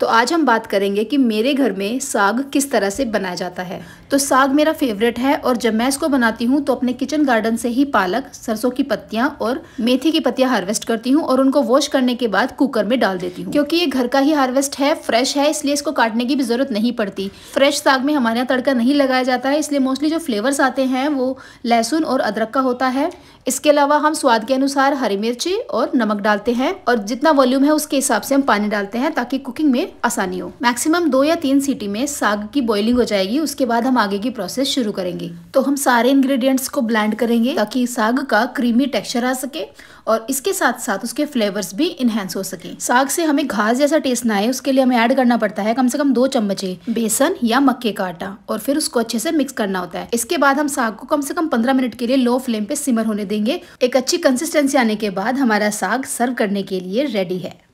तो आज हम बात करेंगे कि मेरे घर में साग किस तरह से बनाया जाता है तो साग मेरा फेवरेट है और जब मैं इसको बनाती हूँ तो अपने किचन गार्डन से ही पालक सरसों की पत्तियाँ और मेथी की पत्तियाँ हार्वेस्ट करती हूँ और उनको वॉश करने के बाद कुकर में डाल देती हूँ क्योंकि ये घर का ही हार्वेस्ट है फ्रेश है इसलिए इसको काटने की भी जरूरत नहीं पड़ती फ्रेश साग में हमारे यहाँ तड़का नहीं लगाया जाता है इसलिए मोस्टली जो फ्लेवर्स आते हैं वो लहसुन और अदरक का होता है इसके अलावा हम स्वाद के अनुसार हरी मिर्ची और नमक डालते हैं और जितना वॉल्यूम है उसके हिसाब से हम पानी डालते हैं ताकि कुकिंग में आसानी हो मैक्सिमम दो या तीन सीटी में साग की बॉइलिंग हो जाएगी उसके बाद हम आगे की प्रोसेस शुरू करेंगे तो हम सारे इंग्रेडिएंट्स को ब्लेंड करेंगे ताकि साग का क्रीमी टेक्सचर आ सके और इसके साथ साथ उसके फ्लेवर्स भी इनहेंस हो सके साग से हमें घास जैसा टेस्ट ना आए उसके लिए हमें ऐड करना पड़ता है कम से कम दो चम्मचे बेसन या मक्के का आटा और फिर उसको अच्छे से मिक्स करना होता है इसके बाद हम साग को कम से कम पंद्रह मिनट के लिए लो फ्लेम पे सिमर होने देंगे एक अच्छी कंसिस्टेंसी आने के बाद हमारा साग सर्व करने के लिए रेडी है